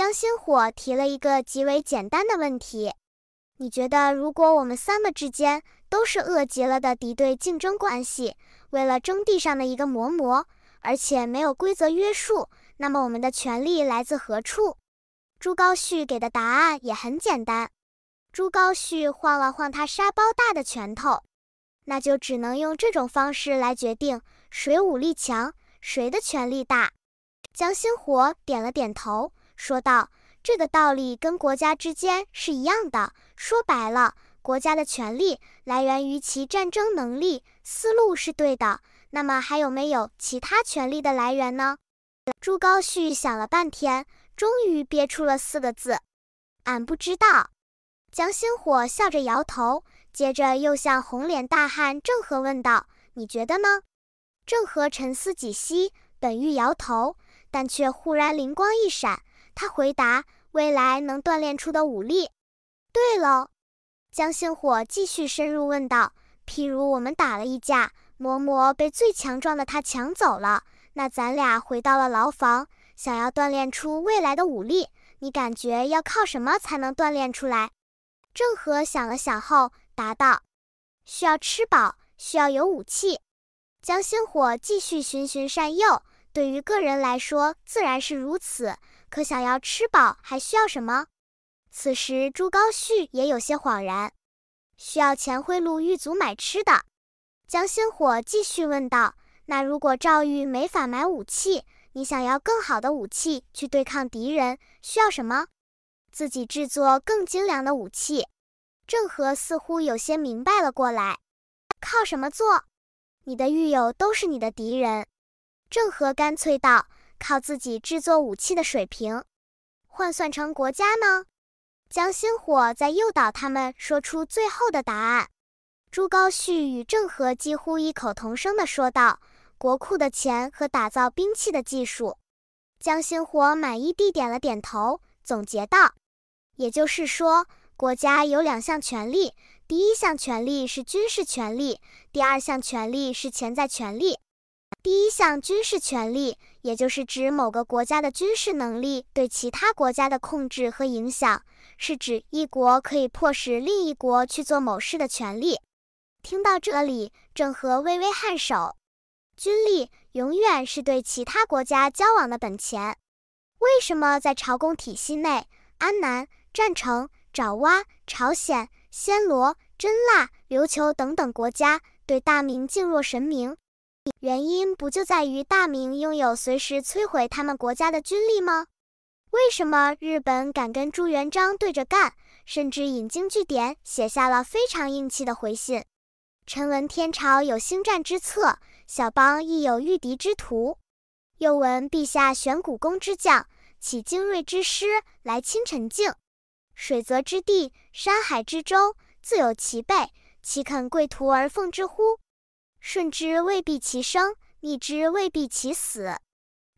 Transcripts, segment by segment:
江心火提了一个极为简单的问题：你觉得如果我们三个之间都是饿极了的敌对竞争关系，为了争地上的一个馍馍，而且没有规则约束，那么我们的权利来自何处？朱高煦给的答案也很简单。朱高煦晃了晃他沙包大的拳头，那就只能用这种方式来决定谁武力强，谁的权力大。江心火点了点头。说道：“这个道理跟国家之间是一样的。说白了，国家的权力来源于其战争能力。思路是对的。那么还有没有其他权力的来源呢？”朱高煦想了半天，终于憋出了四个字：“俺不知道。”江星火笑着摇头，接着又向红脸大汉郑和问道：“你觉得呢？”郑和沉思几息，本欲摇头，但却忽然灵光一闪。他回答：“未来能锻炼出的武力。”对了，江星火继续深入问道：“譬如我们打了一架，馍馍被最强壮的他抢走了，那咱俩回到了牢房，想要锻炼出未来的武力，你感觉要靠什么才能锻炼出来？”郑和想了想后答道：“需要吃饱，需要有武器。”江星火继续循循善诱。对于个人来说，自然是如此。可想要吃饱，还需要什么？此时朱高煦也有些恍然，需要钱贿赂狱卒买吃的。江心火继续问道：“那如果赵玉没法买武器，你想要更好的武器去对抗敌人，需要什么？”自己制作更精良的武器。郑和似乎有些明白了过来，靠什么做？你的狱友都是你的敌人。郑和干脆道：“靠自己制作武器的水平，换算成国家呢？”江心火在诱导他们说出最后的答案。朱高煦与郑和几乎异口同声地说道：“国库的钱和打造兵器的技术。”江心火满意地点了点头，总结道：“也就是说，国家有两项权利，第一项权利是军事权利，第二项权利是潜在权利。”第一项军事权利，也就是指某个国家的军事能力对其他国家的控制和影响，是指一国可以迫使另一国去做某事的权利。听到这里，郑和微微颔首。军力永远是对其他国家交往的本钱。为什么在朝贡体系内，安南、占城、爪哇、朝鲜、暹罗、真腊、琉球等等国家对大明敬若神明？原因不就在于大明拥有随时摧毁他们国家的军力吗？为什么日本敢跟朱元璋对着干，甚至引经据典写下了非常硬气的回信？臣闻天朝有兴战之策，小邦亦有御敌之图。又闻陛下选古公之将，起精锐之师来侵陈境，水泽之地，山海之州，自有其备，岂肯贵徒而奉之乎？顺之未必其生，逆之未必其死。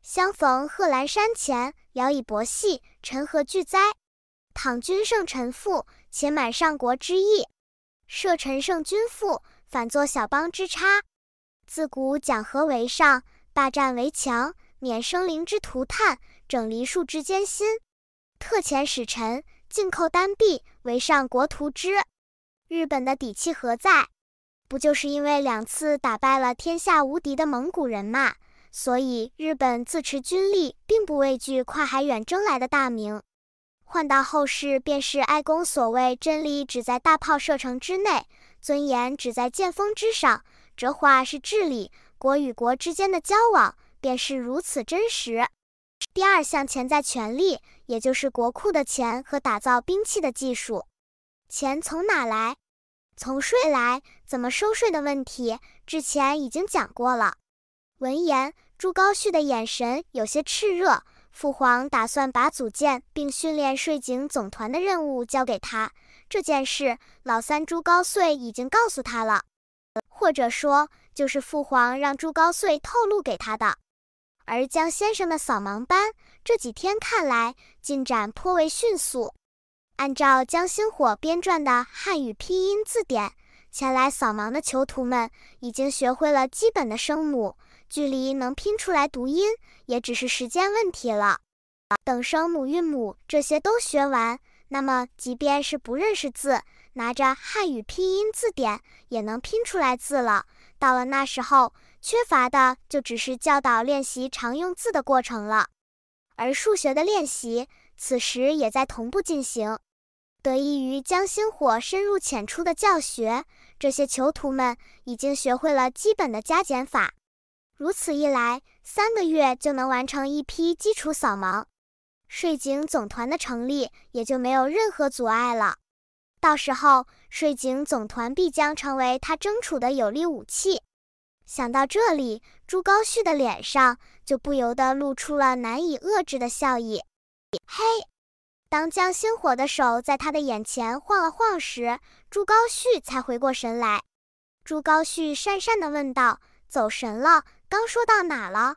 相逢贺兰山前，聊以博戏，臣何惧哉？倘君胜臣负，且满上国之义；设臣胜君负，反作小邦之差。自古讲和为上，霸占为强，免生灵之涂炭，整黎庶之艰辛。特遣使臣，进叩丹陛，为上国图之。日本的底气何在？不就是因为两次打败了天下无敌的蒙古人嘛？所以日本自持军力，并不畏惧跨海远征来的大明。换到后世，便是爱公所谓“真理只在大炮射程之内，尊严只在剑锋之上”这话是治理。国与国之间的交往，便是如此真实。第二项潜在权力，也就是国库的钱和打造兵器的技术。钱从哪来？从税来怎么收税的问题，之前已经讲过了。闻言，朱高煦的眼神有些炽热。父皇打算把组建并训练税警总团的任务交给他，这件事老三朱高燧已经告诉他了，或者说就是父皇让朱高燧透露给他的。而江先生的扫盲班这几天看来进展颇为迅速。按照江星火编撰的汉语拼音字典，前来扫盲的囚徒们已经学会了基本的声母，距离能拼出来读音，也只是时间问题了。等声母、韵母这些都学完，那么即便是不认识字，拿着汉语拼音字典也能拼出来字了。到了那时候，缺乏的就只是教导练习常用字的过程了，而数学的练习。此时也在同步进行，得益于江心火深入浅出的教学，这些囚徒们已经学会了基本的加减法。如此一来，三个月就能完成一批基础扫盲，税警总团的成立也就没有任何阻碍了。到时候，税警总团必将成为他争储的有力武器。想到这里，朱高煦的脸上就不由得露出了难以遏制的笑意。嘿，当江星火的手在他的眼前晃了晃时，朱高煦才回过神来。朱高煦讪讪的问道：“走神了，刚说到哪了？”“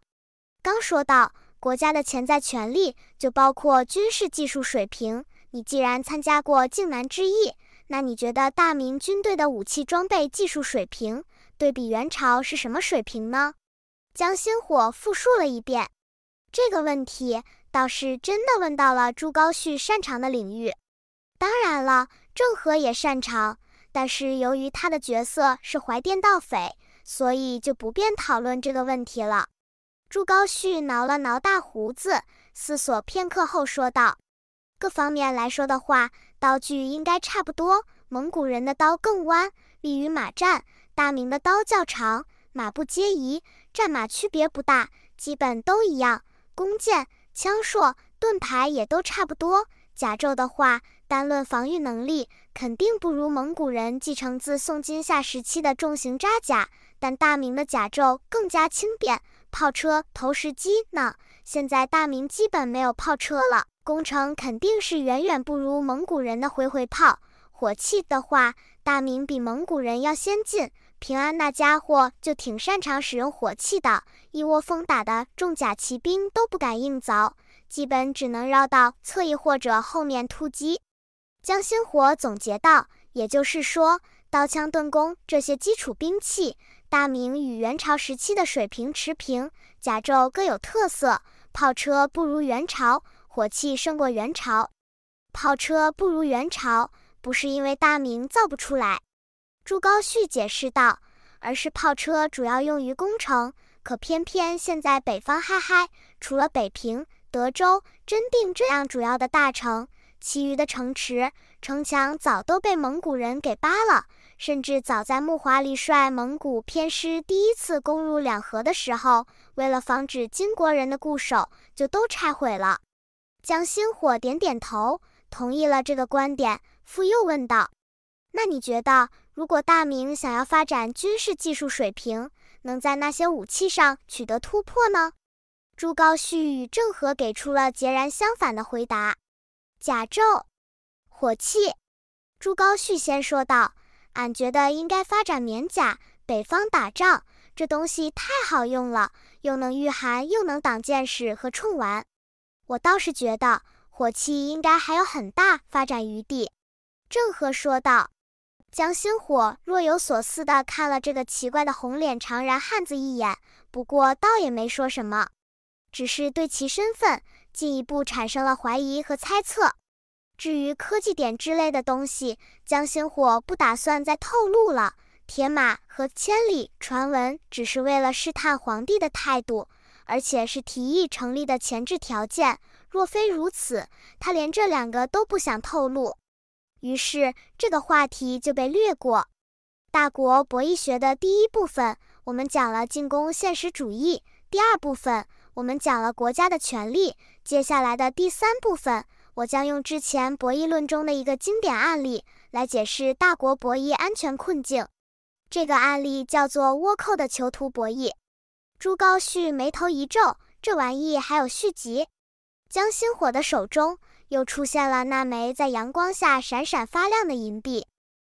刚说到国家的潜在权力就包括军事技术水平。你既然参加过靖难之役，那你觉得大明军队的武器装备技术水平对比元朝是什么水平呢？”江星火复述了一遍这个问题。倒是真的问到了朱高煦擅长的领域，当然了，郑和也擅长，但是由于他的角色是怀甸盗匪，所以就不便讨论这个问题了。朱高煦挠了挠大胡子，思索片刻后说道：“各方面来说的话，刀具应该差不多。蒙古人的刀更弯，利于马战；大明的刀较长，马步皆宜。战马区别不大，基本都一样。弓箭。”枪槊、盾牌也都差不多。甲胄的话，单论防御能力，肯定不如蒙古人继承自宋金夏时期的重型扎甲。但大明的甲胄更加轻便。炮车、投石机呢？现在大明基本没有炮车了。工程肯定是远远不如蒙古人的回回炮。火器的话，大明比蒙古人要先进。平安那家伙就挺擅长使用火器的，一窝蜂打的重甲骑兵都不敢硬凿，基本只能绕到侧翼或者后面突击。江心火总结道：“也就是说，刀枪、盾弓这些基础兵器，大明与元朝时期的水平持平；甲胄各有特色，炮车不如元朝，火器胜过元朝。炮车不如元朝，不是因为大明造不出来。”朱高煦解释道：“而是炮车主要用于攻城，可偏偏现在北方嗨嗨，除了北平、德州、真定这样主要的大城，其余的城池城墙早都被蒙古人给扒了。甚至早在木华黎率蒙古偏师第一次攻入两河的时候，为了防止金国人的固守，就都拆毁了。”江星火点点头，同意了这个观点，复又问道：“那你觉得？”如果大明想要发展军事技术水平，能在那些武器上取得突破呢？朱高煦与郑和给出了截然相反的回答。甲胄、火器，朱高煦先说道：“俺觉得应该发展棉甲，北方打仗这东西太好用了，又能御寒，又能挡箭矢和冲丸。”我倒是觉得火器应该还有很大发展余地，郑和说道。江星火若有所思地看了这个奇怪的红脸长髯汉子一眼，不过倒也没说什么，只是对其身份进一步产生了怀疑和猜测。至于科技点之类的东西，江星火不打算再透露了。铁马和千里传闻只是为了试探皇帝的态度，而且是提议成立的前置条件。若非如此，他连这两个都不想透露。于是这个话题就被略过。大国博弈学的第一部分，我们讲了进攻现实主义；第二部分，我们讲了国家的权利。接下来的第三部分，我将用之前博弈论中的一个经典案例来解释大国博弈安全困境。这个案例叫做“倭寇的囚徒博弈”。朱高煦眉头一皱，这玩意还有续集。江心火的手中。又出现了那枚在阳光下闪闪发亮的银币。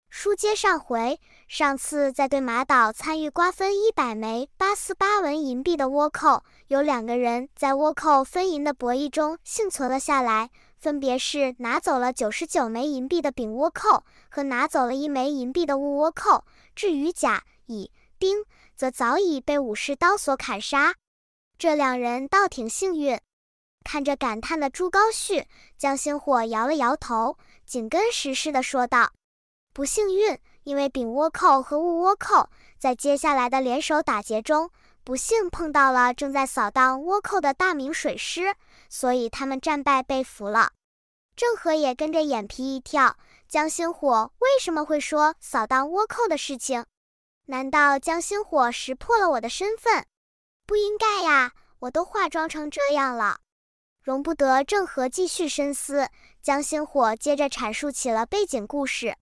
书接上回，上次在对马岛参与瓜分一百枚八四八文银币的倭寇，有两个人在倭寇分银的博弈中幸存了下来，分别是拿走了九十九枚银币的丙倭寇和拿走了一枚银币的戊倭寇。至于甲、乙、丁，则早已被武士刀所砍杀。这两人倒挺幸运。看着感叹的朱高煦，江星火摇了摇头，紧跟时事的说道：“不幸运，因为丙倭寇和戊倭寇在接下来的联手打劫中，不幸碰到了正在扫荡倭寇的大明水师，所以他们战败被俘了。”郑和也跟着眼皮一跳，江星火为什么会说扫荡倭寇的事情？难道江星火识破了我的身份？不应该呀，我都化妆成这样了。容不得郑和继续深思，江心火接着阐述起了背景故事。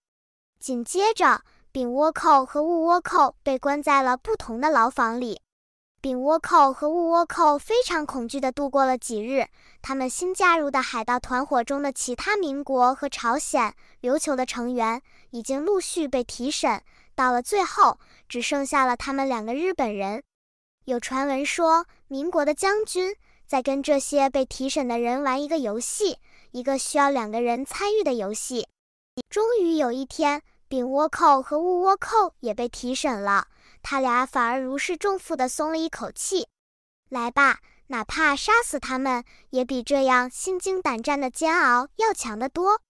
紧接着，丙倭寇和戊倭寇被关在了不同的牢房里。丙倭寇和戊倭寇非常恐惧地度过了几日。他们新加入的海盗团伙中的其他民国和朝鲜、琉球的成员已经陆续被提审，到了最后，只剩下了他们两个日本人。有传闻说，民国的将军。在跟这些被提审的人玩一个游戏，一个需要两个人参与的游戏。终于有一天，丙倭寇和戊倭寇也被提审了，他俩反而如释重负地松了一口气。来吧，哪怕杀死他们，也比这样心惊胆战的煎熬要强得多。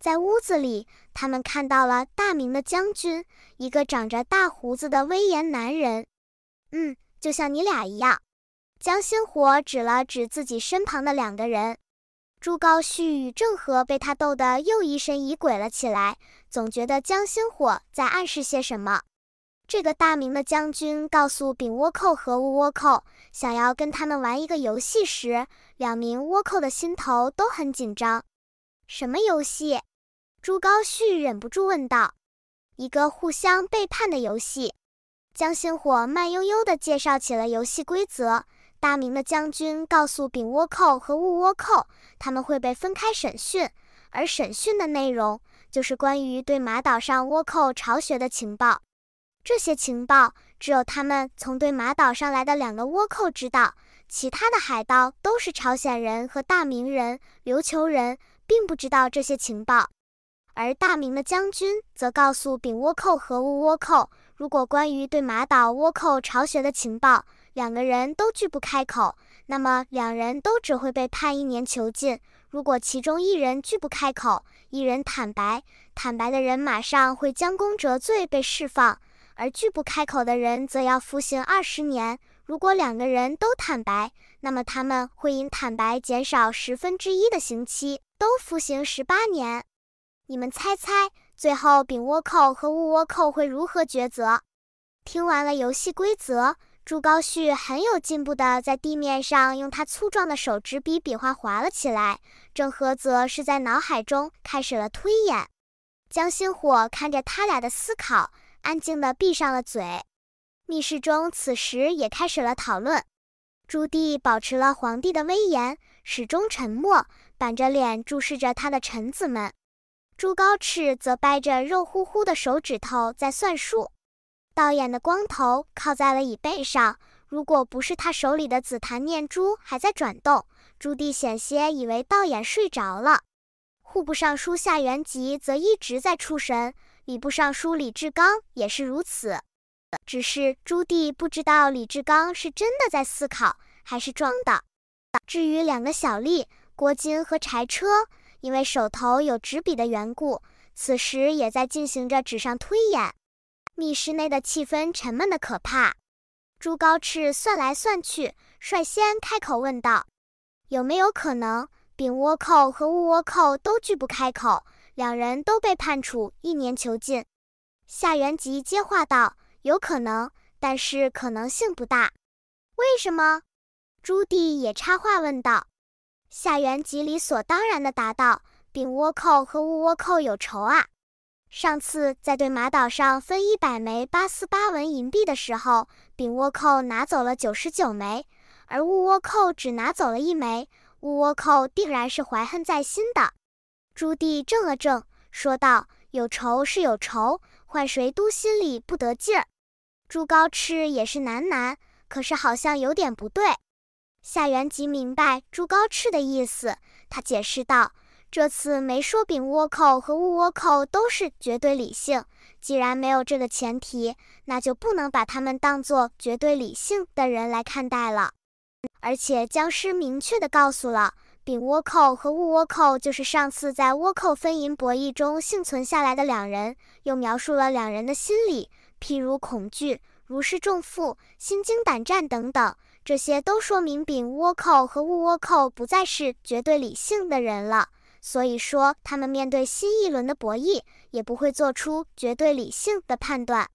在屋子里，他们看到了大明的将军，一个长着大胡子的威严男人。嗯，就像你俩一样。江心火指了指自己身旁的两个人，朱高煦与郑和被他逗得又疑神疑鬼了起来，总觉得江心火在暗示些什么。这个大明的将军告诉丙倭寇和吴倭寇，想要跟他们玩一个游戏时，两名倭寇的心头都很紧张。什么游戏？朱高煦忍不住问道。一个互相背叛的游戏。江心火慢悠悠地介绍起了游戏规则。大明的将军告诉丙倭寇和戊倭寇，他们会被分开审讯，而审讯的内容就是关于对马岛上倭寇巢穴的情报。这些情报只有他们从对马岛上来的两个倭寇知道，其他的海盗都是朝鲜人和大明人、琉球人，并不知道这些情报。而大明的将军则告诉丙倭寇和戊倭寇，如果关于对马岛倭寇巢穴的情报。两个人都拒不开口，那么两人都只会被判一年囚禁。如果其中一人拒不开口，一人坦白，坦白的人马上会将功折罪被释放，而拒不开口的人则要服刑二十年。如果两个人都坦白，那么他们会因坦白减少十分之一的刑期，都服刑十八年。你们猜猜，最后丙倭寇和戊倭寇会如何抉择？听完了游戏规则。朱高煦很有进步的，在地面上用他粗壮的手指比比划划了起来。郑和则是在脑海中开始了推演。江心火看着他俩的思考，安静的闭上了嘴。密室中此时也开始了讨论。朱棣保持了皇帝的威严，始终沉默，板着脸注视着他的臣子们。朱高炽则掰着肉乎乎的手指头在算数。道演的光头靠在了椅背上，如果不是他手里的紫檀念珠还在转动，朱棣险些以为道演睡着了。户部尚书夏元吉则一直在出神，礼部尚书李志刚也是如此。只是朱棣不知道李志刚是真的在思考还是装的。至于两个小吏郭金和柴车，因为手头有纸笔的缘故，此时也在进行着纸上推演。密室内的气氛沉闷的可怕。朱高炽算来算去，率先开口问道：“有没有可能丙倭寇和戊倭寇都拒不开口，两人都被判处一年囚禁？”夏元吉接话道：“有可能，但是可能性不大。”“为什么？”朱棣也插话问道。夏元吉理所当然的答道：“丙倭寇和戊倭寇有仇啊。”上次在对马岛上分一百枚八四八文银币的时候，丙倭寇拿走了九十九枚，而戊倭寇只拿走了一枚。戊倭寇定然是怀恨在心的。朱棣怔了怔，说道：“有仇是有仇，换谁都心里不得劲儿。”朱高炽也是喃喃，可是好像有点不对。夏元吉明白朱高炽的意思，他解释道。这次没说丙倭寇和戊倭寇都是绝对理性，既然没有这个前提，那就不能把他们当做绝对理性的人来看待了。而且僵尸明确的告诉了丙倭寇和戊倭寇就是上次在倭寇分银博弈中幸存下来的两人，又描述了两人的心理，譬如恐惧、如释重负、心惊胆战等等，这些都说明丙倭寇和戊倭寇不再是绝对理性的人了。所以说，他们面对新一轮的博弈，也不会做出绝对理性的判断。